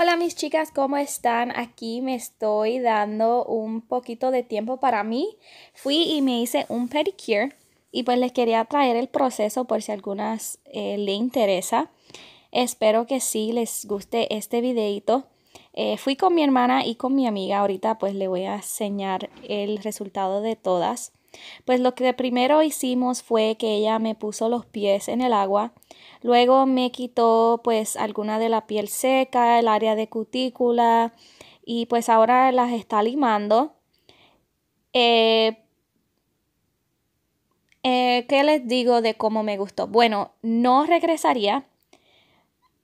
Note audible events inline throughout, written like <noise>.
Hola mis chicas, ¿cómo están? Aquí me estoy dando un poquito de tiempo para mí. Fui y me hice un pedicure y pues les quería traer el proceso por si algunas eh, le interesa. Espero que sí les guste este videito. Eh, fui con mi hermana y con mi amiga. Ahorita pues le voy a enseñar el resultado de todas. Pues lo que primero hicimos fue que ella me puso los pies en el agua, luego me quitó pues alguna de la piel seca, el área de cutícula y pues ahora las está limando. Eh, eh ¿Qué les digo de cómo me gustó? Bueno, no regresaría.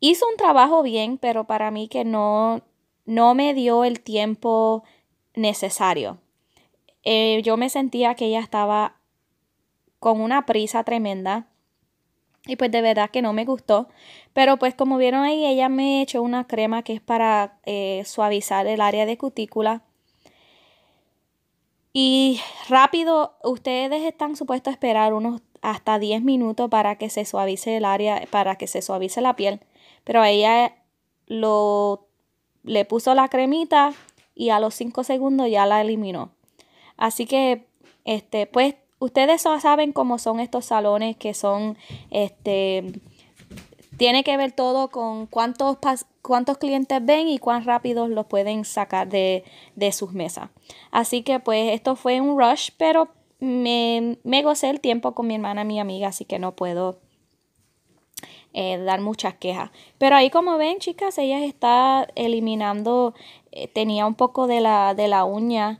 Hizo un trabajo bien, pero para mí que no, no me dio el tiempo necesario. Eh, yo me sentía que ella estaba con una prisa tremenda. Y pues de verdad que no me gustó. Pero pues como vieron ahí, ella me echó una crema que es para eh, suavizar el área de cutícula. Y rápido, ustedes están supuestos a esperar unos hasta 10 minutos para que se suavice el área, para que se suavice la piel. Pero ella lo, le puso la cremita y a los 5 segundos ya la eliminó. Así que, este, pues, ustedes saben cómo son estos salones que son, este, tiene que ver todo con cuántos, cuántos clientes ven y cuán rápido los pueden sacar de, sus mesas. Así que pues esto fue un rush, pero me, me gocé el tiempo con mi hermana, mi amiga, así que no puedo eh, dar muchas quejas. Pero ahí como ven, chicas, ella está eliminando, eh, tenía un poco de la, de la uña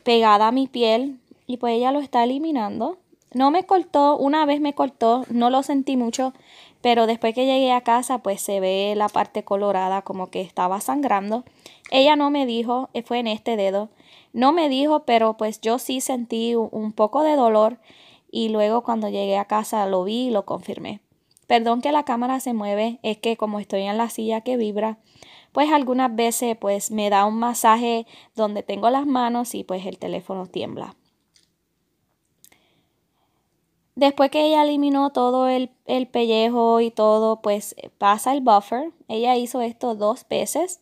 pegada a mi piel y pues ella lo está eliminando. No me cortó, una vez me cortó, no lo sentí mucho, pero después que llegué a casa pues se ve la parte colorada como que estaba sangrando. Ella no me dijo, eh, fue en este dedo, no me dijo, pero pues yo sí sentí un poco de dolor y luego cuando llegué a casa lo vi y lo confirmé. Perdón que la cámara se mueve, es que como estoy en la silla que vibra, pues algunas veces pues me da un masaje donde tengo las manos y pues el teléfono tiembla. Después que ella eliminó todo el, el pellejo y todo, pues pasa el buffer. Ella hizo esto dos veces.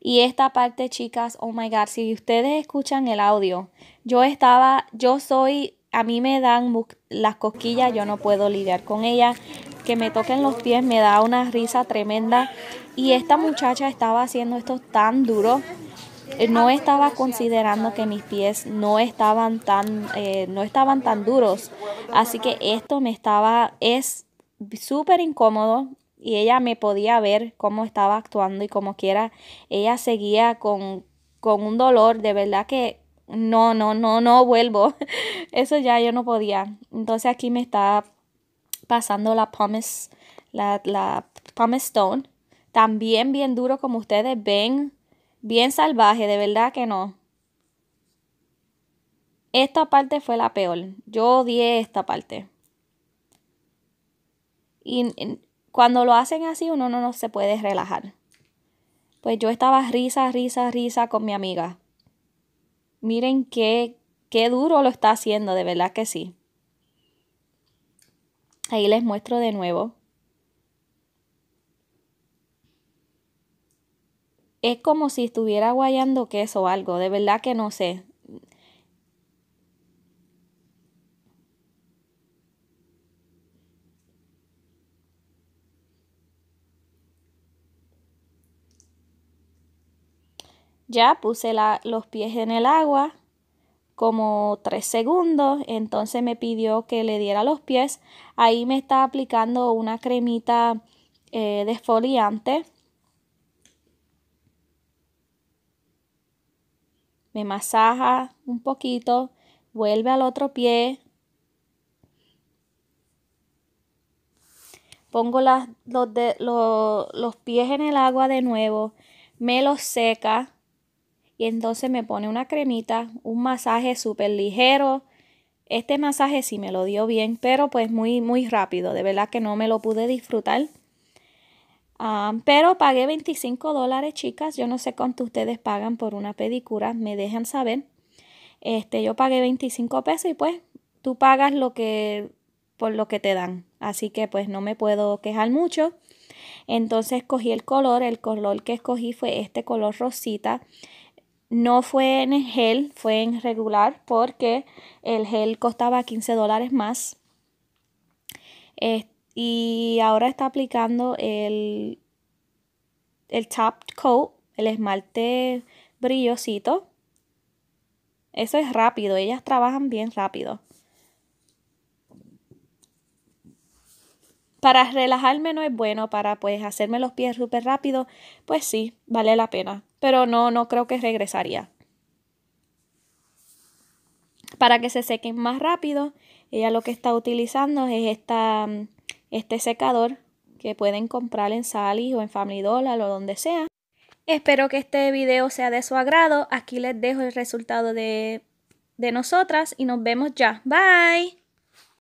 Y esta parte, chicas, oh my god, si ustedes escuchan el audio, yo estaba, yo soy a mí me dan las cosquillas, yo no puedo lidiar con ellas. Que me toquen los pies me da una risa tremenda. Y esta muchacha estaba haciendo esto tan duro. Eh, no estaba considerando que mis pies no estaban tan, eh, no estaban tan duros. Así que esto me estaba, es súper incómodo y ella me podía ver cómo estaba actuando y como quiera, ella seguía con, con un dolor de verdad que no, no, no, no vuelvo. <laughs> Eso ya yo no podía. Entonces aquí me está pasando la pumice, la, la stone. También bien duro como ustedes ven. Bien salvaje, de verdad que no. Esta parte fue la peor. Yo odié esta parte. Y, y cuando lo hacen así, uno no, no se puede relajar. Pues yo estaba risa, risa, risa con mi amiga. Miren qué, duro lo está haciendo, de verdad que sí. Ahí les muestro de nuevo. Es como si estuviera guayando queso o algo, de verdad que no sé. Ya puse los pies en el agua como 3 segundos, entonces me pidió que le diera los pies. Ahí me está aplicando una cremita eh, desfoliante. Me masaja un poquito, vuelve al otro pie. Pongo las, los pies en el agua de nuevo, me los seca y entonces me pone una cremita, un masaje súper ligero. Este masaje sí me lo dio bien, pero pues muy, muy rápido, de verdad que no me lo pude disfrutar. Ah, pero pagué 25 dólares, chicas. Yo no sé cuánto ustedes pagan por una pedicura, me dejan saber. Este, yo pagué 25 pesos y pues tú pagas lo que por lo que te dan. Así que pues no me puedo quejar mucho. Entonces cogí el color, el color que escogí fue este color rosita. No fue en gel, fue en regular porque el gel costaba 15 dólares más. y ahora está aplicando el, el top coat, el esmalte brillosito. Eso es rápido, ellas trabajan bien rápido. para relajarme no es bueno, para pues hacerme los pies súper rápido, pues sí, vale la pena, pero no, no creo que regresaría. Para que se sequen más rápido, ella lo que está utilizando es esta, este secador que pueden comprar en Sally o en Family Dollar o donde sea. Espero que este video sea de su agrado. Aquí les dejo el resultado de, de nosotras y nos vemos ya. Bye.